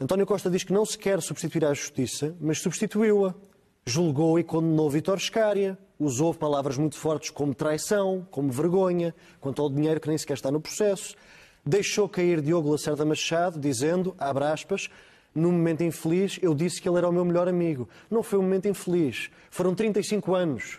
António Costa diz que não se quer substituir à justiça, mas substituiu-a. Julgou e condenou Vítor Scária, usou palavras muito fortes como traição, como vergonha, quanto ao dinheiro que nem sequer está no processo. Deixou cair Diogo Lacerda Machado, dizendo, abre aspas, num momento infeliz eu disse que ele era o meu melhor amigo. Não foi um momento infeliz. Foram 35 anos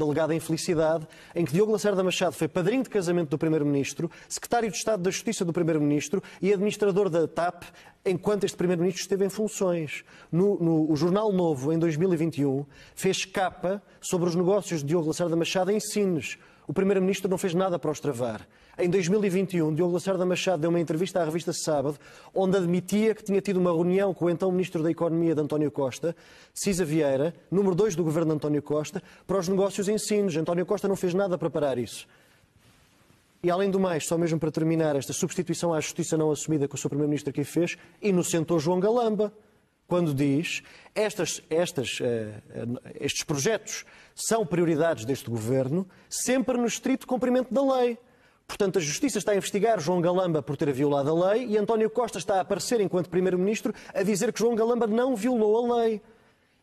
da legada infelicidade, em que Diogo Lacerda Machado foi padrinho de casamento do Primeiro-Ministro, secretário de Estado da Justiça do Primeiro-Ministro e administrador da TAP enquanto este Primeiro-Ministro esteve em funções. No, no, o Jornal Novo, em 2021, fez capa sobre os negócios de Diogo Lacerda Machado em Sines o Primeiro-Ministro não fez nada para os travar. Em 2021, Diogo Lacerda Machado deu uma entrevista à revista Sábado, onde admitia que tinha tido uma reunião com o então Ministro da Economia de António Costa, Cisa Vieira, número 2 do governo de António Costa, para os negócios e ensinos. António Costa não fez nada para parar isso. E além do mais, só mesmo para terminar, esta substituição à justiça não assumida que o Sr. Primeiro-Ministro aqui fez, inocentou João Galamba quando diz estas, estas, eh, eh, estes projetos são prioridades deste governo, sempre no estrito cumprimento da lei. Portanto, a Justiça está a investigar João Galamba por ter violado a lei e António Costa está a aparecer, enquanto Primeiro-Ministro, a dizer que João Galamba não violou a lei.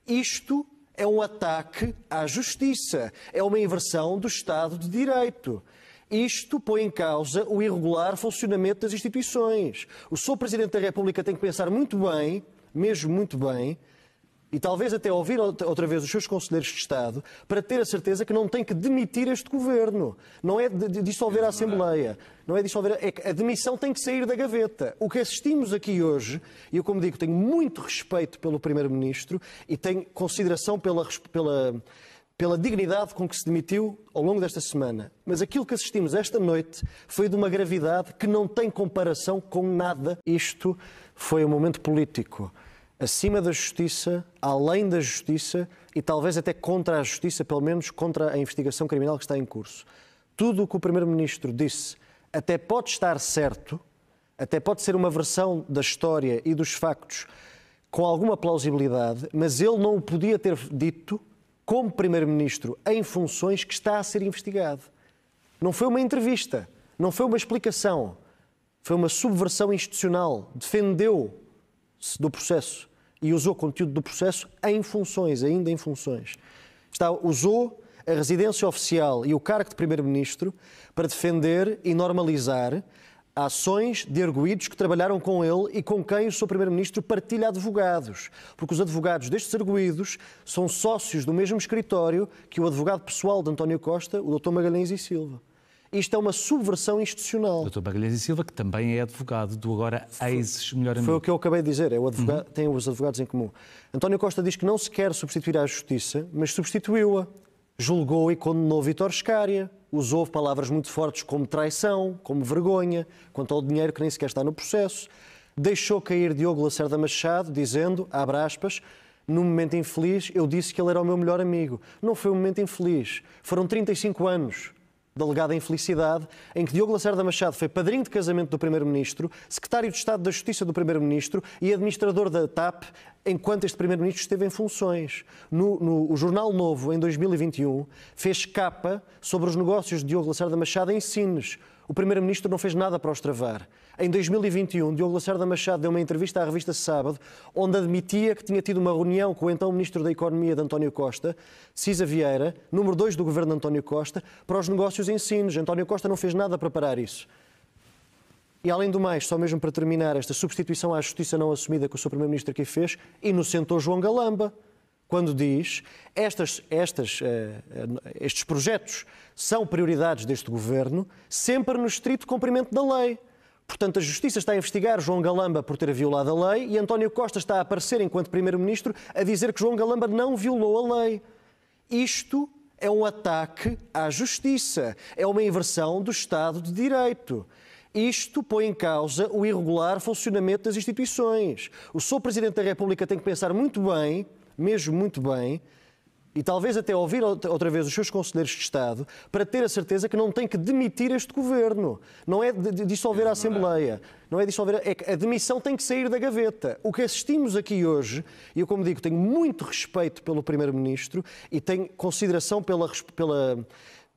Isto é um ataque à justiça, é uma inversão do Estado de Direito. Isto põe em causa o irregular funcionamento das instituições. O Sr. Presidente da República tem que pensar muito bem mesmo muito bem, e talvez até ouvir outra vez os seus conselheiros de Estado, para ter a certeza que não tem que demitir este governo. Não é de, dissolver a Assembleia. Não é dissolver. A, é a demissão tem que sair da gaveta. O que assistimos aqui hoje, e eu, como digo, tenho muito respeito pelo Primeiro-Ministro e tenho consideração pela, pela, pela dignidade com que se demitiu ao longo desta semana. Mas aquilo que assistimos esta noite foi de uma gravidade que não tem comparação com nada. Isto foi um momento político acima da justiça, além da justiça e talvez até contra a justiça, pelo menos contra a investigação criminal que está em curso. Tudo o que o Primeiro-Ministro disse até pode estar certo, até pode ser uma versão da história e dos factos com alguma plausibilidade, mas ele não o podia ter dito como Primeiro-Ministro em funções que está a ser investigado. Não foi uma entrevista, não foi uma explicação, foi uma subversão institucional. Defendeu do processo e usou conteúdo do processo em funções, ainda em funções. Está, usou a residência oficial e o cargo de primeiro-ministro para defender e normalizar ações de arguídos que trabalharam com ele e com quem o seu primeiro-ministro partilha advogados, porque os advogados destes arguídos são sócios do mesmo escritório que o advogado pessoal de António Costa, o Dr. Magalhães e Silva. Isto é uma subversão institucional. Doutor Magalhães e Silva, que também é advogado do agora ex-melhor amigo. Foi o que eu acabei de dizer, é o advogado, uhum. tem os advogados em comum. António Costa diz que não se quer substituir à justiça, mas substituiu-a. Julgou e condenou Vitor Scária, usou palavras muito fortes como traição, como vergonha, quanto ao dinheiro que nem sequer está no processo. Deixou cair Diogo Lacerda Machado, dizendo, abre aspas, num momento infeliz, eu disse que ele era o meu melhor amigo. Não foi um momento infeliz. Foram 35 anos da legada infelicidade, em que Diogo Lacerda Machado foi padrinho de casamento do Primeiro-Ministro, secretário de Estado da Justiça do Primeiro-Ministro e administrador da TAP enquanto este Primeiro-Ministro esteve em funções. No, no, o Jornal Novo, em 2021, fez capa sobre os negócios de Diogo Lacerda Machado em Sines o Primeiro-Ministro não fez nada para os travar. Em 2021, Diogo Lacerda Machado deu uma entrevista à revista Sábado, onde admitia que tinha tido uma reunião com o então Ministro da Economia de António Costa, Cisa Vieira, número 2 do governo de António Costa, para os negócios e ensinos. António Costa não fez nada para parar isso. E além do mais, só mesmo para terminar, esta substituição à justiça não assumida que o Sr. Primeiro-Ministro aqui fez, inocentou João Galamba quando diz estas, estas, eh, eh, estes projetos são prioridades deste governo, sempre no estrito cumprimento da lei. Portanto, a Justiça está a investigar João Galamba por ter violado a lei e António Costa está a aparecer, enquanto Primeiro-Ministro, a dizer que João Galamba não violou a lei. Isto é um ataque à Justiça, é uma inversão do Estado de Direito. Isto põe em causa o irregular funcionamento das instituições. O Sr. Presidente da República tem que pensar muito bem mesmo muito bem e talvez até ouvir outra vez os seus conselheiros de Estado para ter a certeza que não tem que demitir este governo. Não é dissolver a Assembleia. Não é dissolver. A, é que a demissão tem que sair da gaveta. O que assistimos aqui hoje, e eu, como digo, tenho muito respeito pelo Primeiro-Ministro e tenho consideração pela, pela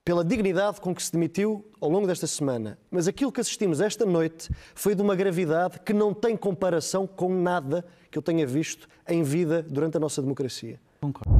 pela dignidade com que se demitiu ao longo desta semana. Mas aquilo que assistimos esta noite foi de uma gravidade que não tem comparação com nada que eu tenha visto em vida durante a nossa democracia. Concordo.